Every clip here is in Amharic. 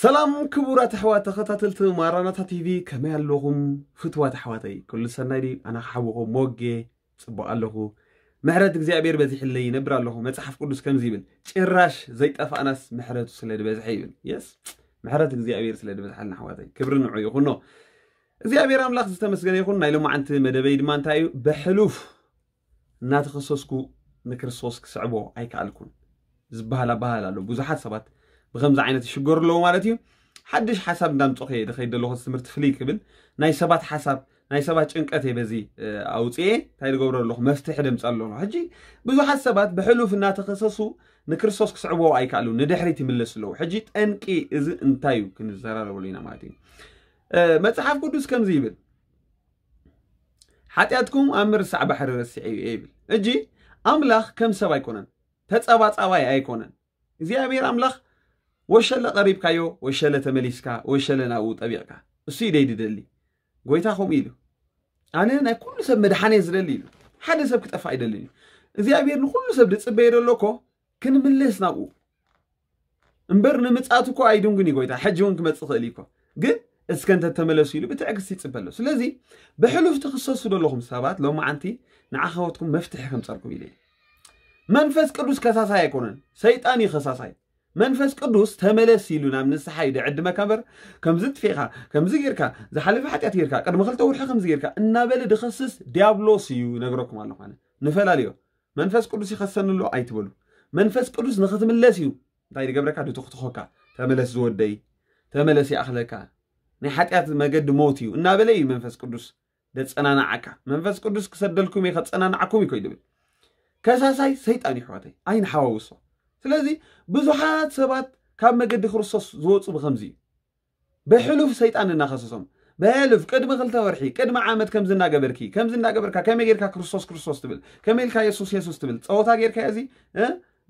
ሰላም ክቡራት ኣሕዋት ተኸታተልቲ ማራናታ ቲቪ ከመይ ኣለኹም ፍትዋት ኣሕዋተይ ኩሉ ሰናይ ድ ኣና ሓውኹም ሞጌ ፅቡቅ ኣለኹ ምሕረት እግዚኣብሔር በዚሕለ ይነብር ኣለኹ መፅሓፍ ቅዱስ ከምዚ ይብል ጭራሽ ዘይጠፋእናስ ምሕረቱ ስለ ድበዝሐ ይብል ስ ምሕረት እግዚኣብሔር ስለ ድበዝሓልና ኣሕዋተይ ክብሪ ንዑ ይኹኖ እግዚኣብሔር ኣምላኽ ዝተመስገነ ይኹን ናይ ሎም ዓንቲ መደበይ ድማ እንታይ እዩ ብሕሉፍ እናተኸሰስኩ ንክርስቶስ ክስዕቦ ኣይከኣልኩን ዝበሃል ኣባሃል ኣሎ ብዙሓት ሰባት بغمز عينتي شقر له مالتي حدش حسب دام تخي دخي دلو خص مرت خليك بن ناي سبات حسب ناي سبات انك اتي بزي او تي هاي الجور له مفتح دم تقلو حجي بزو حسبات بحلو في الناتق خصصو نكرسوس كسعبوا اي كالو ندحريتي من لسلو حجي تنكي از انتايو كنزارا لولينا مالتي ما تحف قدوس كم زيبل حتى أتكم أمر سعب حرر السعي إيبل أجي أملاخ كم سوا يكونن تتسابات سوا يكونن زي أمير أملاخ ወሸለ ቀሪብካዮ ወሸለ ተመሊስካ ወሸለ ናብኡ ጠቢቕካ እሱ ኢደይ ድደሊ ጎይታ ከምኡ ኢሉ ኣነ ናይ ኩሉ ሰብ መድሓነ ዝደሊ ኢሉ ሓደ ሰብ ክጠፋ ይደሊ እዩ እግዚኣብሔር ንኩሉ ሰብ ድፅበየ ደሎኮ ክንምለስ ናብኡ እምበር ንምፃቱ ኮ ኣይድንጉን እዩ ጎይታ ሕጂ እውን ክመፅእ ክእል እዩ ኮ ግን እስከ እንተተመለሱ ኢሉ ብትዕግስቲ ይፅበሎ ስለዚ ብሕሉፍ ትክሰሱ ደለኹም ሰባት ሎም መዓንቲ ንዓኻወትኩም መፍትሒ ከምፀርኩም ፀርኩም ኢለ መንፈስ ቅዱስ ከሳሳይ ኣይኮነን ሰይጣን እዩ ከሳሳይ منفس قدوس تملس يلونا من السحاي دي عد مكابر كم زد فيها كم زيركا زي حلف حتى تيركا قد مخلت أول حقم زيركا إنا بلي دخصص ديابلوس يو نقركم على نفعنا نفعل عليو منفس قدوس يخصن له أي تبولو منفس قدوس نخصم اللاس يو طيب دي قبرك عدو تخت خوكا تملس زود دي تملس يا أخلكا نحات قد ما قد موتيو إنا بلي منفس قدوس دس أنا نعكا منفس قدوس كسد لكم يخص أنا نعكم يكويدو كساساي سيطاني حواتي أين حواوصو ስለዚ ብዙሓት ሰባት ካብ መገዲ ክርስቶስ ዝወፁ ብከምዚ እዩ ብሕሉፍ ሰይጣን እናኸሰሶም ብሕሉፍ ቅድሚ ክልተ ወርሒ ቅድሚ ዓመት ከምዚ እናገበርኪ ከምዚ እናገበርካ ከመይ ጌርካ ክርስቶስ ክርስቶስ ትብል ከመይ ኢልካ የሱስ የሱስ ትብል ፀወታ ጌርካ እዚ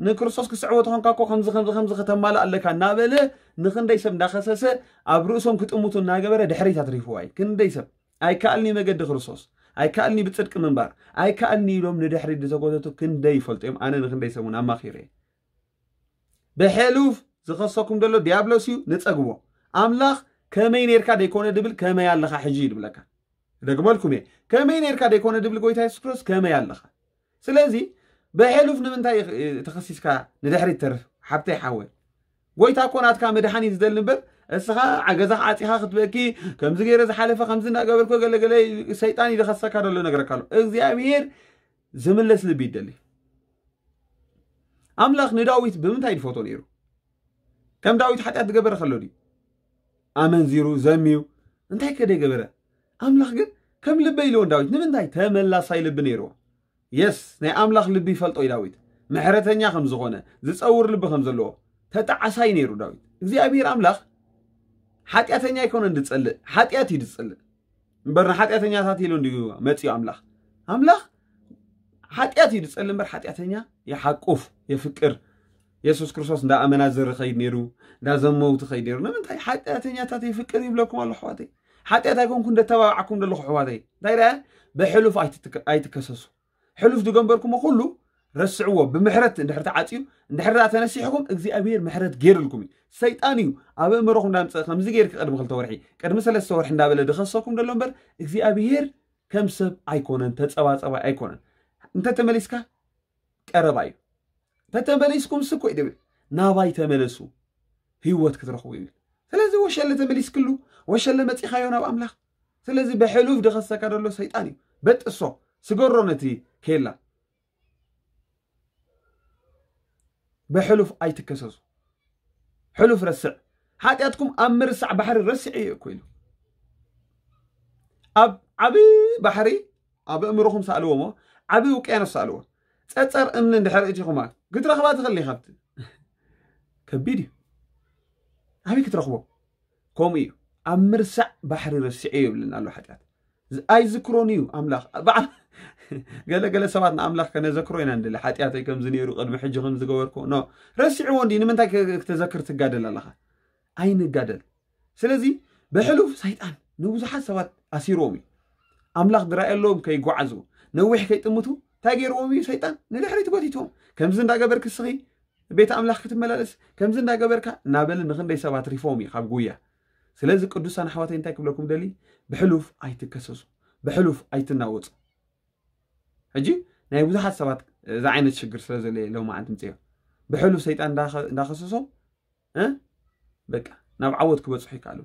ንክርስቶስ ክስዕቦ ተኾንካ ኮ ከምዚ ከምዚ ከምዚ ከተማልእ ኣለካ እናበለ ንክንደይ ሰብ እናኸሰሰ ኣብ ርእሶም ክጥምቱ እናገበረ ድሕሪት ኣትሪፍዋ ክንደይ ሰብ ኣይከኣልኒ መገዲ ክርስቶስ ኣይከኣልኒ ብፅድቂ ምንባር ኣይከኣልኒ ኢሎም ንድሕሪ ዝተጎተቱ ክንደይ ይፈልጡ እዮም ኣነ ንክንደይ ሰብ እውን ኣማኺሩ እየ ብሕሉፍ ዝኸሰኩም ዘሎ ዲያብሎስ እዩ ንፀግቦ ኣምላኽ ከመይ ነርካ ደይኮነ ድብል ከመይ ኣለካ ሕጂ ይድብለካ ደግመልኩም እየ ከመይ ነርካ ደይኮነ ድብል ጎይታ የሱስ ክርስቶስ ከመይ ኣለካ ስለዚ ብሕሉፍ ንምንታይ ተኸሲስካ ንድሕሪ ተርፍ ሓብተይ ሓወ ጎይታ እኮ ናትካ መድሓን እዩ ዝደሊ እምበር እስኻ ዓገዛኻ ዓፂኻ ክትበኪ ከምዚ ገይረ ዝሓለፈ ከምዚ እናገበርኮ ገለገለ ሰይጣን እዩ ዝኸሰካ ደሎ ነገረካሎ እግዚኣብሄር ዝምለስ ልቢ ይደሊ ኣምላኽ ንዳዊት ብምንታይ ድፈቶ ነይሩ ከም ዳዊት ሓጢኣት ዝገበረ ከሎ ድዩ ኣመንዚሩ ዘሚዩ እንታይ ከደ ገበረ ኣምላኽ ግን ከም ልበ ኢልዎን ዳዊት ንምንታይ ተመላሳይ ልቢ ነይርዎ የስ ናይ ኣምላኽ ልቢ ይፈልጦ ዩ ዳዊት ምሕረተኛ ከም ዝኾነ ዝፀውር ልቢ ከም ዘለዎ ተጣዓሳይ ነይሩ ዳዊት እግዚኣብሔር ኣምላኽ ሓጢኣተኛ ይኮነ እንድፀልእ ሓጢኣት እዩ ድፀልእ እምበር ሓጢኣተኛታት ኢሉ እንዲ መፅኡ ኣምላኽ ኣምላኽ ሓጢኣት እዩ ዝፀሊ እምበር ሓጢኣተኛ የሓቁፍ የፍቅር የሱስ ክርስቶስ እንዳ ኣመናዘሪ ኸይድ ነይሩ እንዳዘመውቲ ኸይድ ነይሩ ንምንታይ ሓጢኣተኛታት ይፍቅር ይብለኩም ኣሎ ኣሕዋተይ ሓጢኣት ኣይኮንኩም ደተባባዕኩም ዘለኹ ኣሕዋተይ እንታይ ደ ብሕሉፍ ኣይትከሰሱ ሕሉፍ ዝገንበርኩም ኩሉ ረስዕዎ ብምሕረት እንድሕርታ እንድሕር ዳ ተነሲሕኩም እግዚኣብሔር ምሕረት ገይርልኩም እዩ ሰይጣን እዩ ኣብ እምሮኹም እንዳምፅእ ከምዚ ገይርክ ቅድሚ ክልተ ወርሒ ቅድሚ ሰለስተ ወርሒ እንዳበለ ድኸሰኩም ደሎ እምበር እግዚኣብሄር ከም ሰብ ኣይኮነን ተፀባፀባይ ኣይኮነን انت تمليسكا كاربعي فتمليسكم سكو يدبل ناباي تملسو هيوت كترخو يبل سلازي واش اللي تمليس كلو وش اللي متيخا يونا بأملاخ سلازي بحلوف دخسكا دلو سيطاني بت الصو سقرو كيلا بحلوف اي تكسسو حلوف رسع حاتياتكم امر سع بحر الرسع يكويلو اب عبي بحري اب امرهم سالومو ዓብዪ ውቅያኖስ ኣለዎ ፀፀር እምኒ እንድሕር እቲኹማ ክትረኽባ ትኽእል ካብቲ ከቢድ እዩ ኣበይ ክትረኽቦ ከምኡ እዩ ኣብ ምርሳዕ ባሕሪ ርስዕ የብልና ኣሎ ሓጢኣት ኣይዝክሮን እዩ ኣምላኽ በዓል ገለገለ ሰባት ንኣምላኽ ከነዘክሮ ኢና ንድለ ሓጢኣተይ ከምዚ ነይሩ ቅድሚ ሕጂ ከም ዝገበርኩ ኖ ረሲዕዎ እንዲ ንምንታይ ክተዘክር ትጋደል ኣለኻ ኣይንጋደል ስለዚ ብሕሉፍ ሰይጣን ንብዙሓት ሰባት ኣሲርዎም እዩ ኣምላኽ ድራእየሎም ከይጓዓዝዎ نوح كيطمتو تاغيرهم شيطان ندحريت ጎቲቶም ከምዚ እንዳገበርክ ስኺ ቤተ ኣምላኽ ክትመላለስ ከምዚ እንዳገበርካ እናበለ ንክንደይ ሰብ ኣትሪፎም እዩ ካብ ጉያ ስለዚ ቅዱሳን ኣሕዋተይ እንታይ ክብለኩም ደሊ ብሕሉፍ ኣይትከሰሱ ብሕሉፍ ኣይትናወፁ ሕጂ ናይ ብዙሓት ሰባት እዚ ዓይነት ሽግር ስለ ዘለየ ሎም ዓንት ምፅዮ ብሕሉፍ ሰይጣን እንዳኸሰሶም በቃ ናብ ዓወት ክበፅሑ ይከኣሉ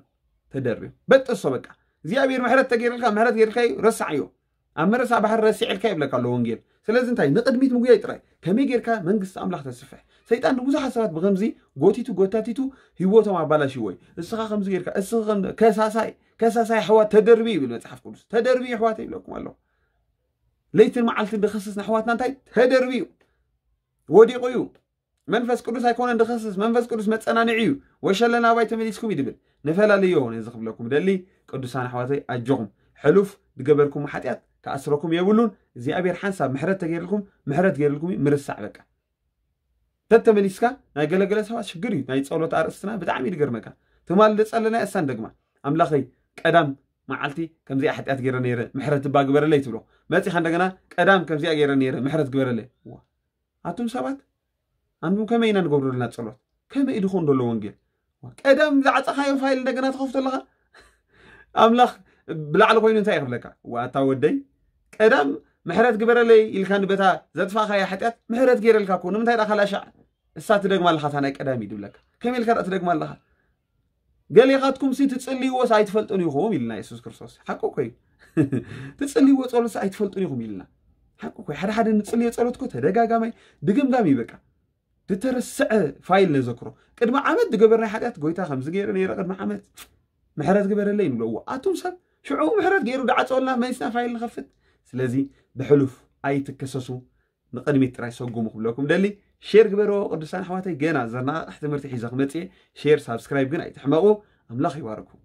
ተደርብዮም በጠሶ በቃ እግዚኣብሔር ምሕረት ተገይርልካ ምሕረት ገይርልካ እዩ ረሳዕ እዮም أما رسع بحر رسيع لك قالوا ونجيل سلازم تاي نقد ميت مقوي يترى كمي غير كا من قصة أملاح تسفة سيد أن نبوز حسرات بغمزي قوتي تو قوتاتي تو هو تو مع بلا شوي السخا خمس غير كا السخا كاساساي كاساساي حوا تدربي بالمتحف كلس تدربي حواتي لكم الله ليت المعلت بخصص نحواتنا تاي تدربي ودي قيو منفس كلس هيكون عند خصص منفس كلس ما تسأنا نعيو وش اللي ناوي تمليسكو بيدبل نفلا ليون يزخب لكم دلي قدوسان حواتي أجوم حلف بقبلكم حتيات ክኣስረኩም የብሉን እግዚኣብሔር ሓንሳብ ምሕረት ተገይርልኩም ምሕረት ገይርልኩም እዩ ምርሳዕ በቃ ተተመሊስካ ናይ ገለገለ ሰባት ሽግር እዩ ናይ ፀሎት ኣርእስትና ብጣዕሚ እዩ ንገርመካ ትማልፅ ኣለና እሳን ደግማ ኣምላኸይ ቀዳም መዓልቲ ከምዚኣ ሓጢኣት ገይረ ነይረ ምሕረት ባ ግበረለይ ትብሎ መፅኻ እንደገና ቀዳም ከምዚኣ ገይረ ነይረ ምሕረት ግበረለይ ኣቶም ሰባት ኣንዱም ከመይ ኢና ንገብሩ ፀሎት ከመይ ኢድኹን ደሎ ወንጌል ቀደም ዝዓፀኻዮ ፋይል እንደገና ትኸፍቶ ኣለካ ኣምላኽ ብላዕሊ ኮይኑ እንታይ ይክብለካ ዋእታ ወደይ ቀዳም ምሕረት ግበረለይ ኢልካ ንበታ ዘጥፋእኻያ ሓጢኣት ምሕረት ገይረልካ ኮ ንምንታይ ዳ ካላሻዕ እሳ ትደግማ ኣለካ እታ ናይ ቀዳሚ ድብለካ ከመይ ኢልካ ዳ ትደግማ ኣለኻ ገሌኻትኩምሲ ትፅልይዎስ ኣይትፈልጡን ይኹም ኢልና የሱስ ክርስቶስ ሓቂ ኮይ ትፅልይዎ ፀሎትሲ ኣይትፈልጡን ይኹም ኢልና ሓቂ ኮይ ሓደ ንፅልዮ ፀሎት ተደጋጋማይ ድግምጋም ይበቃ ዝተረስዐ ፋይል ነዘክሮ ቅድሚ ዓመት ዝገበርናይ ሓጢኣት ጎይታ ከምዚ ገይረ ነይረ ቅድሚ ዓመት ምሕረት ግበረለይ ንብለዎ ኣቶም ሰብ ሽዑ ምሕረት ገይሩ ዳዓፀወልና መኒስና ፋይል ንኸፍት ስለዚ ብሕሉፍ ኣይትከሰሱ ንቅድሚት ጥራይ ሰጉሙ ክብለኩም ደሊ ሼር ግበሮ ቅዱሳን ኣሕዋተይ ገና ዘናቕሕ ትምህርቲ ሒዘ ክመፅእ ሼር ሳብስክራይብ ግን ኣይትሕመቑ ኣምላኽ ይባርኩም